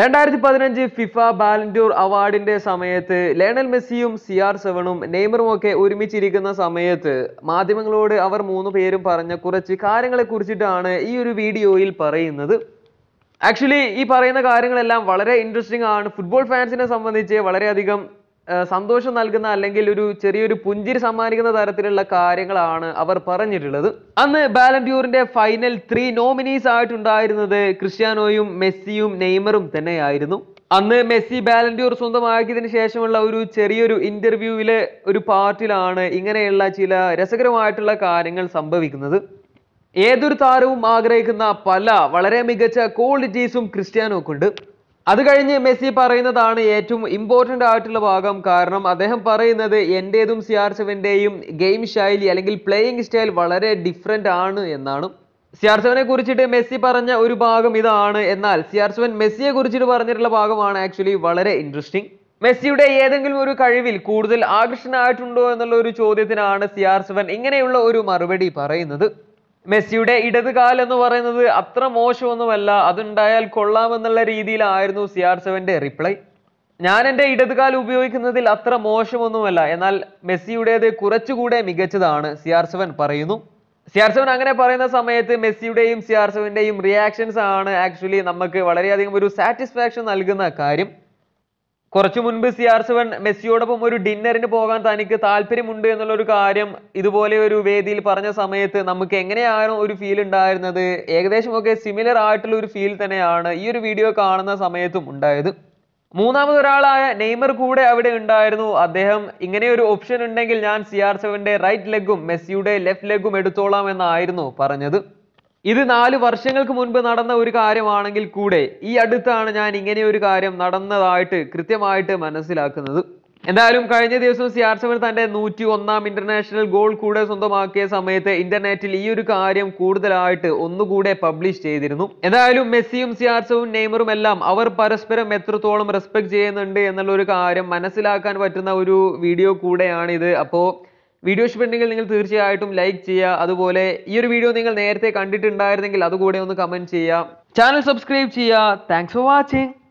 രണ്ടായിരത്തി പതിനഞ്ച് ഫിഫ ബാലൻഡൂർ അവാർഡിന്റെ സമയത്ത് ലയണൽ മെസ്സിയും സി ആർ സെവനും നെയ്മറും ഒക്കെ ഒരുമിച്ചിരിക്കുന്ന സമയത്ത് മാധ്യമങ്ങളോട് അവർ മൂന്ന് പേരും പറഞ്ഞ കുറച്ച് കാര്യങ്ങളെ കുറിച്ചിട്ടാണ് ഈ ഒരു വീഡിയോയിൽ പറയുന്നത് ആക്ച്വലി ഈ പറയുന്ന കാര്യങ്ങളെല്ലാം വളരെ ഇൻട്രസ്റ്റിംഗ് ആണ് ഫുട്ബോൾ ഫാൻസിനെ സംബന്ധിച്ച് വളരെയധികം സന്തോഷം നൽകുന്ന അല്ലെങ്കിൽ ഒരു ചെറിയൊരു പുഞ്ചിരി സമ്മാനിക്കുന്ന തരത്തിലുള്ള കാര്യങ്ങളാണ് അവർ പറഞ്ഞിട്ടുള്ളത് അന്ന് ബാലൻഡ്യൂറിന്റെ ഫൈനൽ ത്രീ നോമിനീസ് ആയിട്ടുണ്ടായിരുന്നത് ക്രിസ്ത്യാനോയും മെസ്സിയും നെയ്മറും തന്നെയായിരുന്നു അന്ന് മെസ്സി ബാലൻഡ്യൂർ സ്വന്തമാക്കിയതിന് ശേഷമുള്ള ഒരു ചെറിയൊരു ഇന്റർവ്യൂവിലെ ഒരു പാർട്ടിലാണ് ഇങ്ങനെയുള്ള ചില രസകരമായിട്ടുള്ള കാര്യങ്ങൾ സംഭവിക്കുന്നത് ഏതൊരു താരവും ആഗ്രഹിക്കുന്ന പല വളരെ മികച്ച ക്വാളിറ്റീസും ക്രിസ്ത്യാനോക്കുണ്ട് അത് കഴിഞ്ഞ് മെസ്സി പറയുന്നതാണ് ഏറ്റവും ഇമ്പോർട്ടൻ്റ് ആയിട്ടുള്ള ഭാഗം കാരണം അദ്ദേഹം പറയുന്നത് സി ആർ സെവൻ്റെയും ഗെയിം ശൈലി അല്ലെങ്കിൽ പ്ലേയിങ് സ്റ്റൈൽ വളരെ ഡിഫറെൻ്റ് ആണ് എന്നാണ് ആർ സെവനെ കുറിച്ചിട്ട് മെസ്സി പറഞ്ഞ ഒരു ഭാഗം ഇതാണ് എന്നാൽ ആർ സെവൻ മെസ്സിയെ കുറിച്ചിട്ട് പറഞ്ഞിട്ടുള്ള ഭാഗമാണ് ആക്ച്വലി വളരെ ഇൻട്രസ്റ്റിംഗ് മെസ്സിയുടെ ഏതെങ്കിലും ഒരു കഴിവിൽ കൂടുതൽ ആകർഷണമായിട്ടുണ്ടോ എന്നുള്ള ഒരു ചോദ്യത്തിനാണ് ആർ സെവൻ ഇങ്ങനെയുള്ള ഒരു മറുപടി പറയുന്നത് മെസ്സിയുടെ ഇടത് എന്ന് പറയുന്നത് അത്ര മോശമൊന്നുമല്ല അതുണ്ടായാൽ കൊള്ളാമെന്നുള്ള രീതിയിലായിരുന്നു സി ആർ സെവന്റെ റിപ്ലൈ ഞാൻ എൻ്റെ ഇടതുകാൽ ഉപയോഗിക്കുന്നതിൽ അത്ര മോശമൊന്നുമല്ല എന്നാൽ മെസ്സിയുടേത് കുറച്ചുകൂടെ മികച്ചതാണ് സി ആർ സെവൻ പറയുന്നു സി ആർ സെവൻ അങ്ങനെ പറയുന്ന സമയത്ത് മെസ്സിയുടെയും സി ആർ സെവന്റെയും റിയാക്ഷൻസ് ആണ് ആക്ച്വലി നമുക്ക് വളരെയധികം ഒരു സാറ്റിസ്ഫാക്ഷൻ നൽകുന്ന കാര്യം കുറച്ചു മുൻപ് സി ആർ സെവൻ മെസ്സിയോടൊപ്പം ഒരു ഡിന്നറിന് പോകാൻ തനിക്ക് താല്പര്യമുണ്ട് എന്നുള്ള ഒരു കാര്യം ഇതുപോലെ ഒരു വേദിയിൽ പറഞ്ഞ സമയത്ത് നമുക്ക് എങ്ങനെയാണ് ഒരു ഫീൽ ഉണ്ടായിരുന്നത് ഏകദേശമൊക്കെ സിമിലർ ആയിട്ടുള്ള ഒരു ഫീൽ തന്നെയാണ് ഈ ഒരു വീഡിയോ കാണുന്ന സമയത്തും ഉണ്ടായത് മൂന്നാമത് ഒരാളായ നെയ്മർ കൂടെ അവിടെ ഉണ്ടായിരുന്നു അദ്ദേഹം ഇങ്ങനെ ഒരു ഓപ്ഷൻ ഉണ്ടെങ്കിൽ ഞാൻ സി ആർ സെവന്റെ റൈറ്റ് ലെഗും മെസ്സിയുടെ ലെഫ്റ്റ് ലെഗും എടുത്തോളാം എന്നായിരുന്നു പറഞ്ഞത് ഇത് നാല് വർഷങ്ങൾക്ക് മുൻപ് നടന്ന ഒരു കാര്യമാണെങ്കിൽ കൂടെ ഈ അടുത്താണ് ഞാൻ ഇങ്ങനെ ഒരു കാര്യം നടന്നതായിട്ട് കൃത്യമായിട്ട് മനസ്സിലാക്കുന്നത് എന്തായാലും കഴിഞ്ഞ ദിവസം സെവൻ തന്റെ നൂറ്റി ഒന്നാം ഇന്റർനാഷണൽ ഗോൾ കൂടെ സ്വന്തമാക്കിയ സമയത്ത് ഇന്റർനെറ്റിൽ ഈ ഒരു കാര്യം കൂടുതലായിട്ട് ഒന്നുകൂടെ പബ്ലിഷ് ചെയ്തിരുന്നു എന്തായാലും മെസ്സിയും സിയാർച്ചവും നെയ്മറും എല്ലാം അവർ പരസ്പരം എത്രത്തോളം റെസ്പെക്ട് ചെയ്യുന്നുണ്ട് എന്നുള്ള ഒരു കാര്യം മനസ്സിലാക്കാൻ പറ്റുന്ന ഒരു വീഡിയോ കൂടെയാണിത് അപ്പോൾ വീഡിയോ ഇഷ്ടപ്പെട്ടെങ്കിൽ നിങ്ങൾ തീർച്ചയായിട്ടും ലൈക്ക് ചെയ്യുക അതുപോലെ ഈ ഒരു വീഡിയോ നിങ്ങൾ നേരത്തെ കണ്ടിട്ടുണ്ടായിരുന്നെങ്കിൽ അതുകൂടെ ഒന്ന് കമന്റ് ചെയ്യുക ചാനൽ സബ്സ്ക്രൈബ് ചെയ്യുക താങ്ക്സ് ഫോർ വാച്ചിങ്